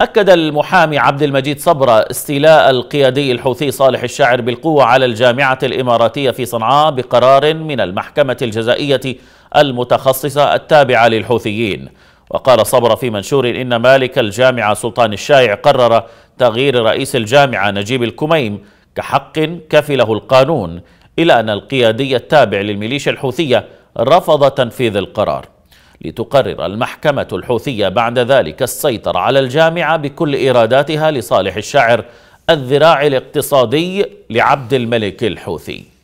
أكد المحامي عبد المجيد صبرة استيلاء القيادي الحوثي صالح الشاعر بالقوة على الجامعة الإماراتية في صنعاء بقرار من المحكمة الجزائية المتخصصة التابعة للحوثيين وقال صبرة في منشور إن مالك الجامعة سلطان الشايع قرر تغيير رئيس الجامعة نجيب الكميم كحق كفله القانون إلى أن القيادي التابع للميليشيا الحوثية رفض تنفيذ القرار لتقرر المحكمة الحوثية بعد ذلك السيطرة على الجامعة بكل إيراداتها لصالح الشاعر الذراع الاقتصادي لعبد الملك الحوثي